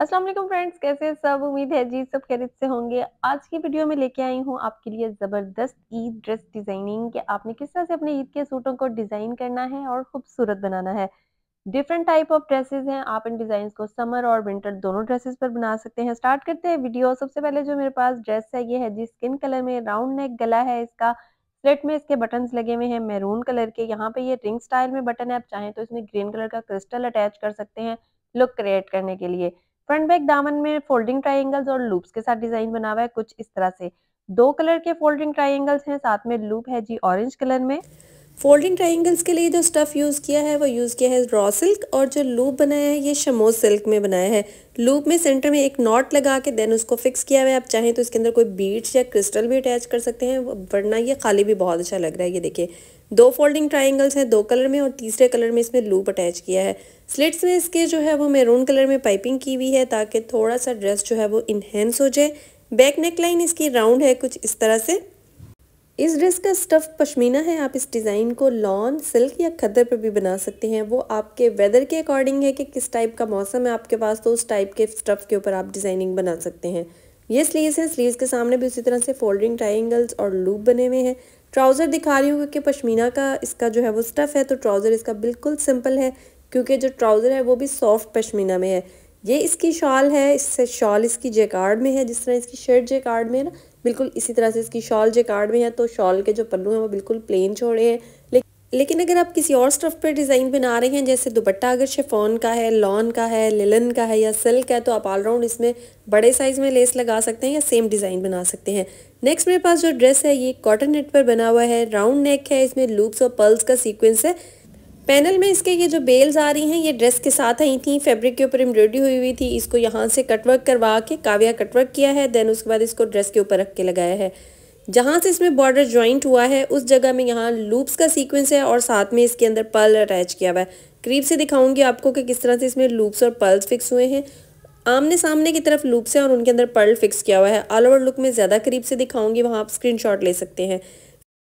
अस्सलाम वालेकुम फ्रेंड्स कैसे हैं सब उम्मीद है जी सब खैरियत से होंगे आज की वीडियो में लेके आई हूँ आपके लिए ज़बरदस्त ईद ड्रेस डिज़ाइनिंग कि आपने किस तरह से अपने ईद के सूटों को डिज़ाइन करना है और खूबसूरत बनाना है डिफरेंट टाइप ऑफ ड्रेसेस हैं आप इन डिज़ाइन को समर और विंटर दोनों ड्रेसेस पर बना सकते हैं स्टार्ट करते हैं वीडियो सबसे पहले जो मेरे पास ड्रेस है ये है जी स्किन कलर में राउंड नेक गला है इसका स्लेट में इसके बटन लगे हुए हैं मैरून कलर के यहाँ पे ये रिंग स्टाइल में बटन है आप चाहें तो इसमें ग्रीन कलर का क्रिस्टल अटैच कर सकते हैं लुक क्रिएट करने के लिए फ्रंट बैक दामन में फोल्डिंग ट्राइंगल्स और लूप्स के साथ डिजाइन बना हुआ है कुछ इस तरह से दो कलर के फोल्डिंग ट्राइंगल्स हैं साथ में लूप है जी ऑरेंज कलर में फोल्डिंग ट्राइंगल्स के लिए जो स्टफ़ यूज़ किया है वो यूज़ किया है रॉ सिल्क और जो लूप बनाया है ये शमोज सिल्क में बनाया है लूप में सेंटर में एक नॉट लगा के देन उसको फिक्स किया हुआ है आप चाहें तो इसके अंदर कोई बीट्स या क्रिस्टल भी अटैच कर सकते हैं वरना ये खाली भी बहुत अच्छा लग रहा है ये देखिए दो फोल्डिंग ट्राइंगल्स हैं दो कलर में और तीसरे कलर में इसमें लूप अटैच किया है स्लिट्स में इसके जो है वो मेरून कलर में पाइपिंग की हुई है ताकि थोड़ा सा ड्रेस जो है वो इन्हेंस हो जाए बैक नेक लाइन इसकी राउंड है कुछ इस तरह से इस ड्रेस का स्टफ़ पश्मीना है आप इस डिज़ाइन को लॉन सिल्क या खद्दर पर भी बना सकते हैं वो आपके वेदर के अकॉर्डिंग है कि किस टाइप का मौसम है आपके पास तो उस टाइप के स्टफ़ के ऊपर आप डिज़ाइनिंग बना सकते हैं ये स्लीव्स हैं स्लीव्स के सामने भी उसी तरह से फोल्डिंग ट्राइंगल्स और लूप बने हुए हैं ट्राउज़र दिखा रही हूँ क्योंकि पश्मीना का इसका जो है वो स्टफ़ है तो ट्राउज़र इसका बिल्कुल सिंपल है क्योंकि जो ट्राउज़र है वो भी सॉफ्ट पशमीना में है ये इसकी शॉल है इससे शॉल इसकी जेकार्ड में है जिस तरह इसकी शर्ट जेकार्ड में है ना बिल्कुल इसी तरह से इसकी शॉल जे कार्ड में है तो शॉल के जो पन्नू हैं वो बिल्कुल प्लेन छोड़े हैं लेकिन अगर आप किसी और स्टफ पे डिज़ाइन बना रहे हैं जैसे दुपट्टा अगर शेफोन का है लॉन का है लिलन का है या सिल्क का है तो आप ऑलराउंड इसमें बड़े साइज़ में लेस लगा सकते हैं या सेम डिज़ाइन बना सकते हैं नेक्स्ट मेरे पास जो ड्रेस है ये कॉटन नेट पर बना हुआ है राउंड नेक है इसमें लूप्स और पर्ल्स का सीक्वेंस है पैनल में इसके ये जो बेल्स आ रही हैं ये ड्रेस के साथ आई थी फैब्रिक के ऊपर एम्ब्रॉयडरी हुई हुई थी इसको यहाँ से कटवर्क करवा के काव्या कटवर्क किया है देन उसके बाद इसको ड्रेस के ऊपर रख के लगाया है जहाँ से इसमें बॉर्डर ज्वाइंट हुआ है उस जगह में यहाँ लूप्स का सीक्वेंस है और साथ में इसके अंदर पर्ल अटैच किया हुआ है करीब से दिखाऊंगी आपको कि किस तरह से इसमें लूप्स और पल्स फिक्स हुए हैं आमने सामने की तरफ लूप्स हैं और उनके अंदर पर्ल फिक्स किया हुआ है ऑल ओवर लुक में ज़्यादा करीब से दिखाऊंगी वहाँ आप स्क्रीनशॉट ले सकते हैं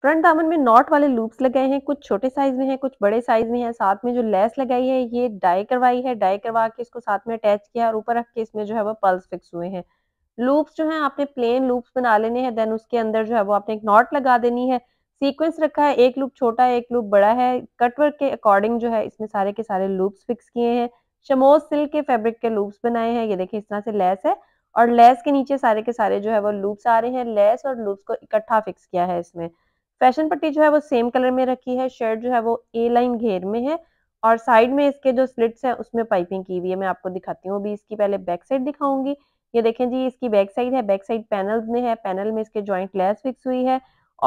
फ्रंट दामन में नॉट वाले लूप्स लगाए हैं कुछ छोटे साइज में हैं कुछ बड़े साइज में हैं साथ में जो लेस लगाई है ये डाई करवाई है डाई करवा के इसको साथ में अटैच किया और ऊपर रख के इसमें जो है वो पल्स फिक्स हुए हैं लूप्स जो है आपने प्लेन लूप्स बना लेने हैं देन उसके अंदर जो है वो आपने एक नॉट लगा देनी है सीक्वेंस रखा है एक लूप छोटा है एक लूप बड़ा है कटवर्क के अकॉर्डिंग जो है इसमें सारे के सारे लूप्स फिक्स किए हैं शमोज सिल्क के फैब्रिक के लूप्स बनाए हैं ये देखिए इस तरह से लेस है और लेस के नीचे सारे के सारे जो है वो लूप्स आ रहे हैं लेस और लूप्स को इकट्ठा फिक्स किया है इसमें फैशन पट्टी जो है वो सेम कलर में रखी है शर्ट जो है वो ए लाइन घेर में है और साइड में इसके जो स्लिट्स हैं उसमें पाइपिंग की हुई है मैं आपको दिखाती हूँ अभी इसकी पहले बैक साइड दिखाऊंगी ये देखें जी इसकी बैक साइड है बैक साइड पैनल में है पैनल में इसके ज्वाइंट लेस फिक्स हुई है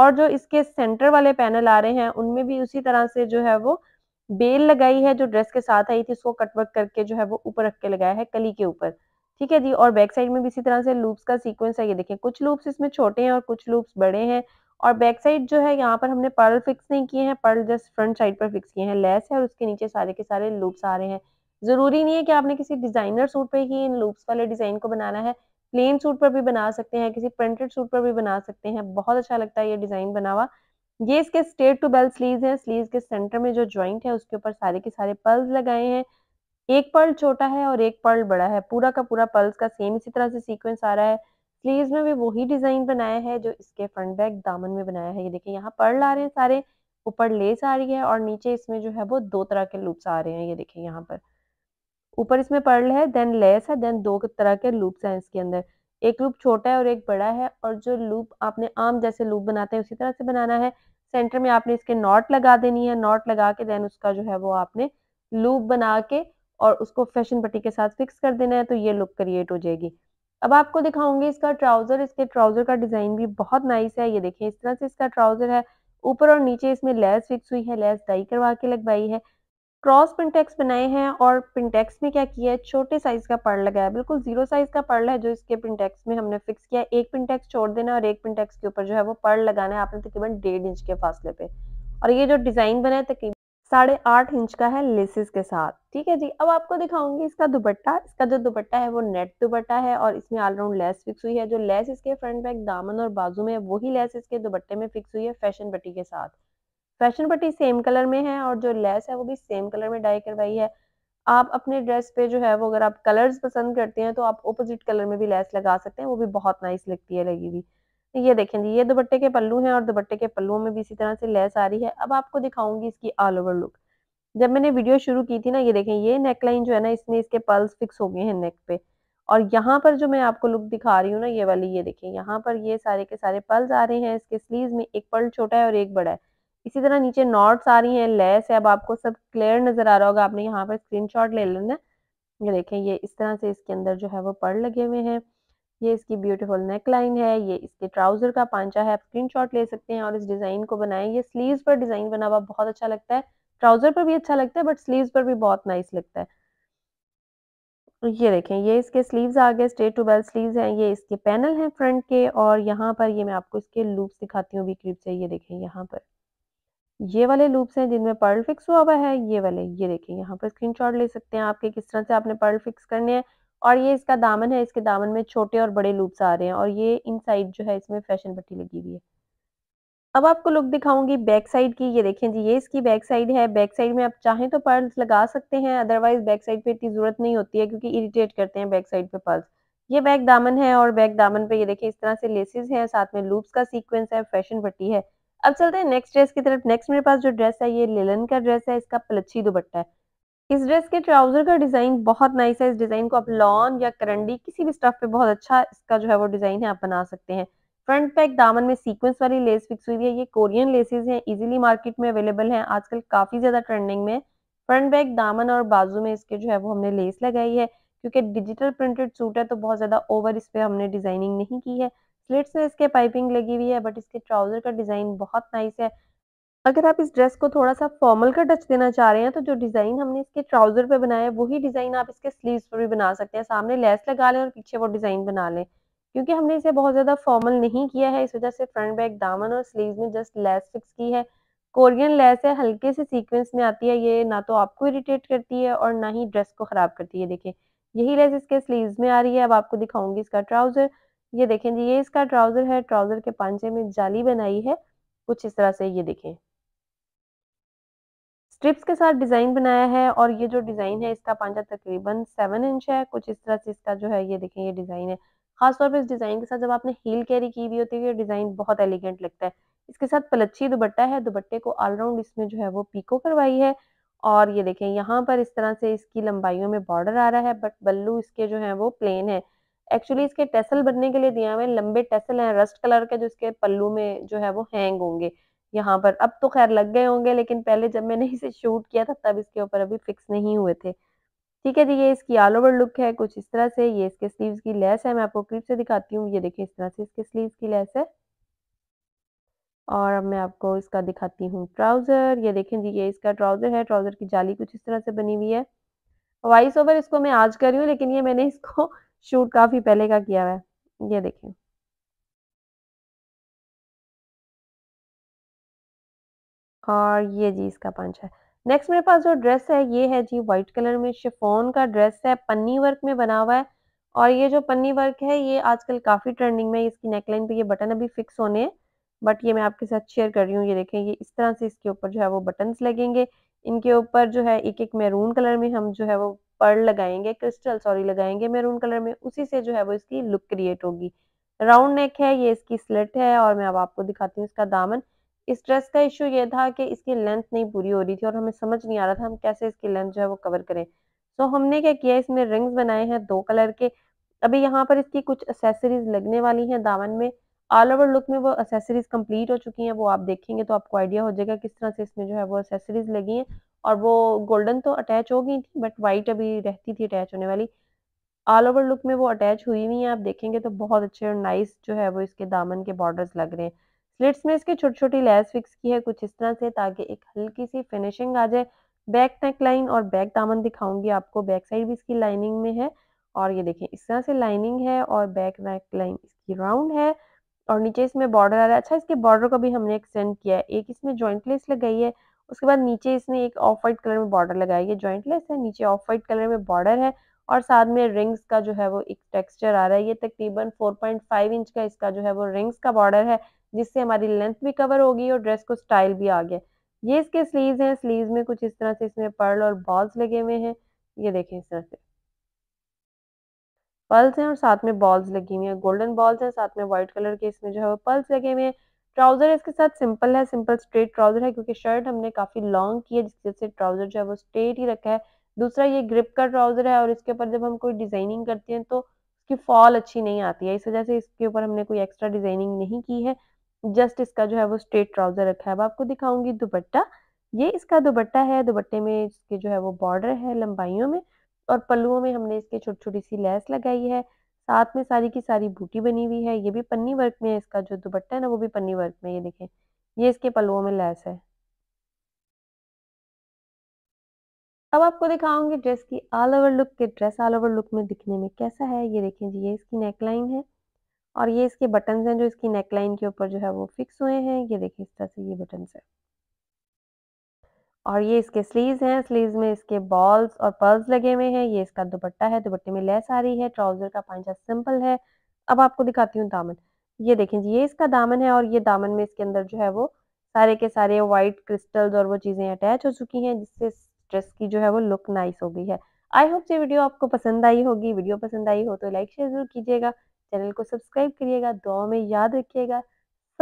और जो इसके सेंटर वाले पैनल आ रहे हैं उनमें भी उसी तरह से जो है वो बेल लगाई है जो ड्रेस के साथ आई थी उसको कटवर्क करके जो है वो ऊपर रख के लगाया है कली के ऊपर ठीक है जी और बैक साइड में भी इसी तरह से लूप्स का सीक्वेंस है ये देखें कुछ लूप्स इसमें छोटे हैं और कुछ लूप्स बड़े हैं और बैक साइड जो है यहाँ पर हमने पर्ल फिक्स नहीं किए हैं पर्ल जस्ट फ्रंट साइड पर फिक्स किए हैं लेस है और उसके नीचे सारे के सारे लूप्स आ रहे हैं ज़रूरी नहीं है कि आपने किसी डिज़ाइनर सूट पर ही इन लूप्स वाले डिज़ाइन को बनाना है प्लेन सूट पर भी बना सकते हैं किसी प्रिंटेड सूट पर भी बना सकते हैं बहुत अच्छा लगता है ये डिज़ाइन बना हुआ ये इसके स्टेट टू बेल स्लीव है स्लीव के सेंटर में जो ज्वाइंट है उसके ऊपर सारे के सारे पर्ल्स लगाए हैं एक पर्ल छोटा है और एक पर्ल बड़ा है पूरा का पूरा पर्ल्स का सेम इसी तरह से सीक्वेंस आ रहा है स्लीव में भी वही डिज़ाइन बनाया है जो इसके फ्रंट बैक दामन में बनाया है ये देखिए यहाँ पर्ल आ रहे हैं सारे ऊपर लेस आ रही है और नीचे इसमें जो है वो दो तरह के लूप्स आ रहे हैं ये देखिए यहाँ पर ऊपर इसमें पर्ल है देन लेस है देन दो तरह के लूप्स हैं इसके अंदर एक लूप छोटा है और एक बड़ा है और जो लूप आपने आम जैसे लूप बनाते हैं उसी तरह से बनाना है सेंटर में आपने इसके नॉट लगा देनी है नॉट लगा के देन उसका जो है वो आपने लूप बना के और उसको फैशन पट्टी के साथ फिक्स कर देना है तो ये लुक क्रिएट हो जाएगी अब आपको दिखाऊंगी इसका ट्राउजर इसके ट्राउजर का डिजाइन भी बहुत नाइस है ये देखें इस तरह से इसका ट्राउजर है ऊपर और नीचे इसमें लेस फिक्स हुई है लेस डाई करवा के लगवाई है क्रॉस पिंटेक्स बनाए हैं और पिंटेक्स में क्या किया है छोटे साइज का पर्ल लगाया बिल्कुल जीरो साइज का पर्ल है जो इसके पिंटेक्स में हमने फिक्स किया एक पिंटेक्स छोड़ देना और एक पिंटेक्स के ऊपर जो है वो पर्ल लगाना है आपने तकरीबन डेढ़ इंच के फासले पे और ये जो डिजाइन बना है तकरीबन साढ़े आठ इंच का है लेसिस के साथ ठीक है जी अब आपको दिखाऊंगी इसका दुपट्टा इसका जो दुपट्टा है वो नेट दुपट्टा है और इसमें ऑलराउंड लेस फिक्स हुई है जो लेस इसके फ्रंट बैक दामन और बाजू में वही लेस इसके दुपट्टे में फिक्स हुई है फैशन पट्टी के साथ फैशन पट्टी सेम कलर में है और जो लेस है वो भी सेम कलर में डाई करवाई है आप अपने ड्रेस पे जो है वो अगर आप कलर्स पसंद करते हैं तो आप ओपोजिट कलर में भी लेस लगा सकते हैं वो भी बहुत नाइस लगती है लगी हुई ये देखें जी ये दुपट्टे के पल्लू हैं और दुपट्टे के पल्लुओं में भी इसी तरह से लेस आ रही है अब आपको दिखाऊंगी इसकी ऑल ओवर लुक जब मैंने वीडियो शुरू की थी ना ये देखें ये नेक लाइन जो है ना इसमें इसके पल्स फिक्स हो गए हैं नेक पे और यहाँ पर जो मैं आपको लुक दिखा रही हूँ ना ये वाली ये देखें यहाँ पर ये सारे के सारे पल्स आ रहे हैं इसके स्लीव में एक पल छोटा है और एक बड़ा है इसी तरह नीचे नॉट्स आ रही हैं लेस है अब आपको सब क्लियर नजर आ रहा होगा आपने यहाँ पर स्क्रीनशॉट ले लेना ये देखें ये इस तरह से इसके अंदर जो है वो पड़ लगे हुए हैं ये इसकी ब्यूटीफुल नेकलाइन है ये इसके ट्राउजर का पांचा है आप स्क्रीनशॉट ले सकते हैं और इस डिजाइन को बनाएं ये स्लीव्स पर डिजाइन बना हुआ बहुत अच्छा लगता है ट्राउजर पर भी अच्छा लगता है बट स्लीव्स पर भी बहुत नाइस लगता है ये देखें ये इसके स्लीव्स आ गए स्टेट टू बेल स्लीव हैं ये इसके पैनल हैं फ्रंट के और यहाँ पर ये मैं आपको इसके लूप्स दिखाती हूँ भी क्लिप से ये देखें यहाँ पर ये वाले लूप्स हैं जिनमें पर्ल फिक्स हुआ हुआ है ये वाले ये देखें यहाँ पर स्क्रीनशॉट ले सकते हैं आपके किस तरह से आपने पर्ल फिक्स करने हैं और ये इसका दामन है इसके दामन में छोटे और बड़े लूप्स आ रहे हैं और ये इन साइड जो है इसमें फैशन पट्टी लगी हुई है अब आपको लुक दिखाऊंगी बैक साइड की ये देखें जी ये इसकी बैक साइड है बैक साइड में आप चाहें तो पर्ल्स लगा सकते हैं अदरवाइज बैक साइड पे इतनी जरूरत नहीं होती है क्योंकि इरिटेट करते हैं बैक साइड पे पर्ल्स ये बैक दामन है और बैक दामन पे ये देखें इस तरह से लेसेस हैं साथ में लूप्स का सीक्वेंस है फैशन पट्टी है अब चलते हैं नेक्स्ट ड्रेस की तरफ नेक्स्ट मेरे पास जो ड्रेस है ये लेलन का ड्रेस है इसका पलच्छी दुपट्टा है इस ड्रेस के ट्राउजर का डिजाइन बहुत नाइस है इस डिजाइन को आप लॉन या करंडी किसी भी स्टफ पे बहुत अच्छा इसका जो है वो डिजाइन है आप बना सकते हैं फ्रंट पे एक दामन में सीक्वेंस वाली लेस फिक्स हुई है ये कोरियन लेसेज हैं इजीली मार्केट में अवेलेबल हैं आजकल काफी ज्यादा ट्रेंडिंग में फ्रंट बैक दामन और बाजू में इसके जो है वो हमने लेस लगाई है क्योंकि डिजिटल प्रिंटेड सूट है तो बहुत ज्यादा ओवर इस पर हमने डिजाइनिंग नहीं की है स्लिट्स में इसके पाइपिंग लगी हुई है बट इसके ट्राउजर का डिजाइन बहुत नाइस है अगर आप इस ड्रेस को थोड़ा सा फॉर्मल का टच देना चाह रहे हैं तो जो डिज़ाइन हमने इसके ट्राउज़र पे बनाया है वही डिज़ाइन आप इसके स्लीव्स पर भी बना सकते हैं सामने लेस लगा लें और पीछे वो डिज़ाइन बना लें क्योंकि हमने इसे बहुत ज़्यादा फॉर्मल नहीं किया है इस वजह से फ्रंट बैक दामन और स्लीव में जस्ट लेस फिक्स की है कोरियन लेस है हल्के से सीक्वेंस में आती है ये ना तो आपको इरिटेट करती है और ना ही ड्रेस को ख़राब करती है देखिए यही लेस इसके स्लीव में आ रही है अब आपको दिखाऊंगी इसका ट्राउज़र ये देखें जी ये इसका ट्राउज़र है ट्राउज़र के पांचे में जाली बनाई है कुछ इस तरह से ये देखें स्ट्रिप्स के साथ डिज़ाइन बनाया है और ये जो डिज़ाइन है इसका पांचा तकरीबन सेवन इंच है कुछ इस तरह से इसका जो है ये देखें ये डिज़ाइन है खासतौर पर इस डिज़ाइन के साथ जब आपने हील कैरी की हुई होती है ये डिज़ाइन बहुत एलिगेंट लगता है इसके साथ पलच्छी दुबट्टा है दुबट्टे को ऑलराउंड इसमें जो है वो पीको करवाई है और ये देखें यहाँ पर इस तरह से इसकी लंबाइयों में बॉर्डर आ रहा है बट बल्लू इसके जो है वो प्लेन है एक्चुअली इसके टेसल बनने के लिए दिया हुए लंबे टेसल हैं रस्ट कलर के जो इसके पल्लू में जो है वो हैंग होंगे यहाँ पर अब तो खैर लग गए होंगे लेकिन पहले जब मैंने इसे शूट किया था तब इसके ऊपर अभी फिक्स नहीं हुए थे ठीक है जी ये इसकी ऑल ओवर लुक है कुछ इस तरह से ये इसके स्लीव्स की लेस है मैं आपको क्लिप से दिखाती हूँ ये देखिए इस तरह से इसके स्लीव्स की लेस है और अब मैं आपको इसका दिखाती हूँ ट्राउज़र ये देखें जी ये इसका ट्राउज़र है ट्राउज़र की जाली कुछ इस तरह से बनी हुई है वॉइस ओवर इसको मैं आज कर रही हूँ लेकिन ये मैंने इसको शूट काफ़ी पहले का किया हुआ है ये देखें और हाँ, ये जी इसका पंच है नेक्स्ट मेरे पास जो ड्रेस है ये है जी व्हाइट कलर में शिफोन का ड्रेस है पन्नी वर्क में बना हुआ है और ये जो पन्नी वर्क है ये आजकल काफ़ी ट्रेंडिंग में इसकी नेकलाइन पे ये बटन अभी फिक्स होने हैं बट ये मैं आपके साथ शेयर कर रही हूँ ये देखें ये इस तरह से इसके ऊपर जो है वो बटन्स लगेंगे इनके ऊपर जो है एक एक मैरून कलर में हम जो है वो पर्ल लगाएंगे क्रिस्टल सॉरी लगाएंगे मैरून कलर में उसी से जो है वो इसकी लुक क्रिएट होगी राउंड नेक है ये इसकी स्लिट है और मैं अब आपको दिखाती हूँ इसका दामन इस ड्रेस का इश्यू ये था कि इसकी लेंथ नहीं पूरी हो रही थी और हमें समझ नहीं आ रहा था हम कैसे इसकी लेंथ जो है वो कवर करें सो so, हमने क्या किया इसमें रिंग्स बनाए हैं दो कलर के अभी यहाँ पर इसकी कुछ असेसरीज लगने वाली हैं दामन में ऑल ओवर लुक में वो असेसरीज कंप्लीट हो चुकी हैं वो आप देखेंगे तो आपको आइडिया हो जाएगा किस तरह से इसमें जो है वो असेसरीज लगी हैं और वो गोल्डन तो अटैच हो गई थी बट वाइट अभी रहती थी अटैच होने वाली ऑल ओवर लुक में वो अटैच हुई हुई है आप देखेंगे तो बहुत अच्छे और नाइस जो है वो इसके दामन के बॉर्डर्स लग रहे हैं स्लिट्स में इसकी छोटी छोटी लेस फिक्स की है कुछ इस तरह से ताकि एक हल्की सी फिनिशिंग आ जाए बैक नेक लाइन और बैक दामन दिखाऊंगी आपको बैक साइड भी इसकी लाइनिंग में है और ये देखें इस तरह से लाइनिंग है और बैक नेक लाइन इसकी राउंड है और नीचे इसमें बॉर्डर आ रहा है अच्छा इसके बॉर्डर को भी हमने एक्सटेंड किया है एक इसमें ज्वाइंटलेस लगाई है उसके बाद नीचे इसने एक ऑफ वाइट कलर में बॉर्डर लगाई है ज्वाइंटलेस है नीचे ऑफ वाइट कलर में बॉर्डर है और साथ में रिंग्स का जो है वो एक टेक्सचर आ रहा है ये तकरीबन 4.5 इंच का इसका जो है वो रिंग्स का बॉर्डर है जिससे हमारी लेंथ भी कवर होगी और ड्रेस को स्टाइल भी आ गया ये इसके स्लीव्स हैं स्लीव्स में कुछ इस तरह से इसमें पर्ल और बॉल्स लगे हुए हैं ये देखें इस तरह से पर्ल्स हैं और साथ में बॉल्स लगी हुई हैं गोल्डन बॉल्स हैं साथ में व्हाइट कलर के इसमें जो है वो पर्ल्स लगे हुए हैं ट्राउजर इसके साथ सिंपल है सिंपल स्ट्रेट ट्राउजर है क्योंकि शर्ट हमने काफी लॉन्ग की है जिसकी वजह से ट्राउजर जो है वो स्ट्रेट ही रखा है दूसरा ये ग्रिप का ट्राउजर है और इसके ऊपर जब हम कोई डिजाइनिंग करते हैं तो उसकी फॉल अच्छी नहीं आती है इस वजह से इसके ऊपर हमने कोई एक्स्ट्रा डिजाइनिंग नहीं की है जस्ट इसका जो है वो स्ट्रेट ट्राउजर रखा है अब आपको दिखाऊंगी दुपट्टा ये इसका दुपट्टा है दुपट्टे में इसके जो है वो बॉर्डर है लंबाइयों में और पल्लुओं में हमने इसके छोटी छोटी सी लैस लगाई है साथ में सारी की सारी बूटी बनी हुई है ये भी पन्नी वर्क में है इसका जो दुपट्टा है ना वो भी पन्नी वर्क में ये देखें ये इसके पल्लुओं में लैस है अब आपको दिखाऊंगी ड्रेस की ऑल ओवर लुक के ड्रेस ऑल ओवर लुक में दिखने में कैसा है ये देखें जी ये इसकी नेकलाइन है और ये इसके बटन हैं जो इसकी नेकलाइन के ऊपर जो है वो फिक्स हुए हैं ये देखिए इस तरह से ये बटन है और ये इसके स्लीव्स हैं स्लीव्स में इसके बॉल्स और पर्ल्स लगे हुए हैं ये इसका दुपट्टा है दुपट्टे में लेस आ रही है ट्राउजर का पांचा सिंपल है अब आपको दिखाती हूँ दामन ये देखें जी ये इसका दामन है और ये दामन में इसके अंदर जो है वो सारे के सारे व्हाइट क्रिस्टल्स और वो चीज़ें अटैच हो चुकी हैं जिससे ड्रेस की जो है वो लुक नाइस हो गई है आई होप ये वीडियो आपको पसंद आई होगी वीडियो पसंद आई हो तो लाइक शेयर जरूर कीजिएगा चैनल को सब्सक्राइब करिएगा दुआ में याद रखिएगा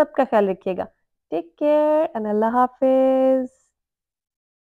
सबका ख्याल रखिएगा टेक केयर एंड अल्लाह हाफिज़